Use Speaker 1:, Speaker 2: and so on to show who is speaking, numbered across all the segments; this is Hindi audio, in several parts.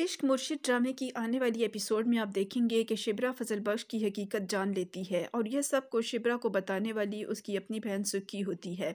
Speaker 1: इश्क मुर्शिद ड्रामे की आने वाली एपिसोड में आप देखेंगे कि शिबरा फजल बख्श की हकीकत जान लेती है और यह सब कुछ शिबरा को बताने वाली उसकी अपनी बहन सुखी होती है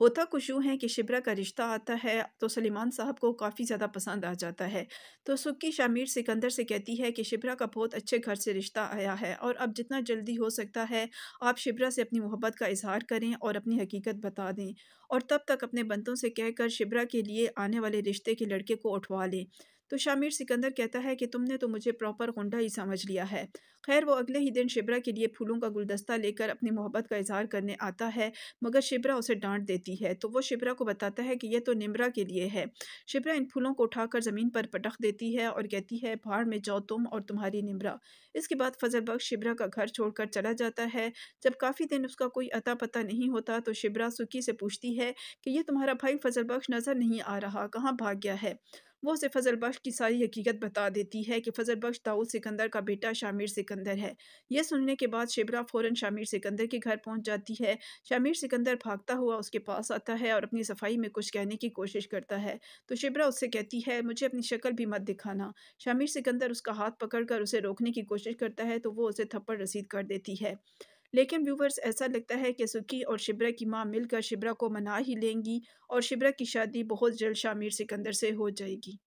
Speaker 1: होता कुछ यूँ है कि शिबरा का रिश्ता आता है तो सलीमान साहब को काफ़ी ज़्यादा पसंद आ जाता है तो सुक्की शामिर सिकंदर से कहती है कि शिबरा का बहुत अच्छे घर से रिश्ता आया है और अब जितना जल्दी हो सकता है आप शिबरा से अपनी मोहब्बत का इजहार करें और अपनी हकीकत बता दें और तब तक अपने बंतों से कहकर शिबरा के लिए आने वाले रिश्ते के लड़के को उठवा लें तो शामिर सिकंदर कहता है कि तुमने तो मुझे प्रॉपर होंडा ही समझ लिया है खैर वो अगले ही दिन शिबरा के लिए फूलों का गुलदस्ता लेकर अपनी मोहब्बत का इजहार करने आता है मगर शिबरा उसे डांट देती है तो वो शिबरा को बताता है कि यह तो निमरा के लिए है शिबरा इन फूलों को उठाकर ज़मीन पर पटख देती है और कहती है भाड़ में जाओ तुम और तुम्हारी निमरा इसके बाद फजल बख्श शिबरा का घर छोड़कर चला जाता है जब काफ़ी दिन उसका कोई अता पता नहीं होता तो शिबरा सुखी से पूछती है कि यह तुम्हारा भाई फजल बख्श नज़र नहीं आ रहा कहाँ भाग गया है वो उसे फजल बख्श की सारी हकीकत बता देती है कि फजल बख्श दाऊद सिकंदर का बेटा शामिर सिकंदर है यह सुनने के बाद शिबरा फ़ौरन शामिर सिकंदर के घर पहुंच जाती है शामिर सिकंदर भागता हुआ उसके पास आता है और अपनी सफाई में कुछ कहने की कोशिश करता है तो शिबरा उससे कहती है मुझे अपनी शक्ल भी मत दिखाना शामिर सिकंदर उसका हाथ पकड़ कर उसे रोकने की कोशिश करता है तो वो उसे थप्पड़ रसीद कर देती है लेकिन व्यूवर्स ऐसा लगता है कि सुखी और शिब्रा की माँ मिलकर शिब्रा को मना ही लेंगी और शिब्रा की शादी बहुत जल्द शामिर सिकंदर से हो जाएगी